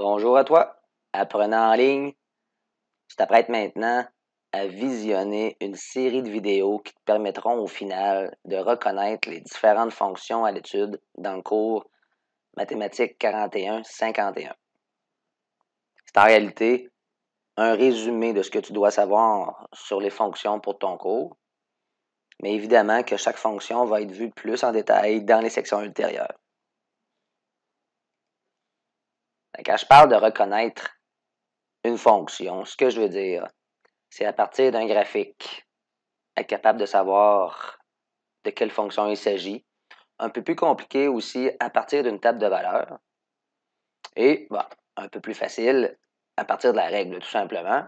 Bonjour à toi, apprenant en ligne. Je t'apprête maintenant à visionner une série de vidéos qui te permettront au final de reconnaître les différentes fonctions à l'étude dans le cours Mathématiques 41-51. C'est en réalité un résumé de ce que tu dois savoir sur les fonctions pour ton cours, mais évidemment que chaque fonction va être vue plus en détail dans les sections ultérieures. Quand je parle de reconnaître une fonction, ce que je veux dire, c'est à partir d'un graphique, être capable de savoir de quelle fonction il s'agit. Un peu plus compliqué aussi à partir d'une table de valeur. Et bon, un peu plus facile à partir de la règle, tout simplement.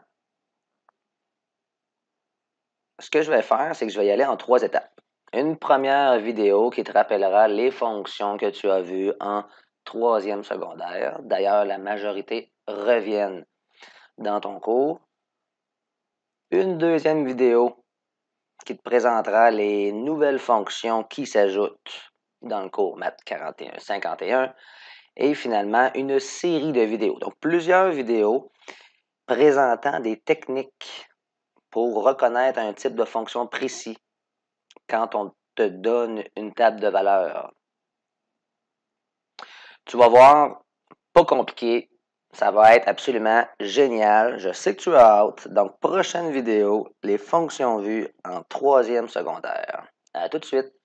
Ce que je vais faire, c'est que je vais y aller en trois étapes. Une première vidéo qui te rappellera les fonctions que tu as vues en troisième secondaire. D'ailleurs, la majorité reviennent dans ton cours. Une deuxième vidéo qui te présentera les nouvelles fonctions qui s'ajoutent dans le cours Math 41, 51 et finalement une série de vidéos. Donc plusieurs vidéos présentant des techniques pour reconnaître un type de fonction précis quand on te donne une table de valeur. Tu vas voir, pas compliqué. Ça va être absolument génial. Je sais que tu as hâte. Donc, prochaine vidéo, les fonctions vues en troisième secondaire. À tout de suite.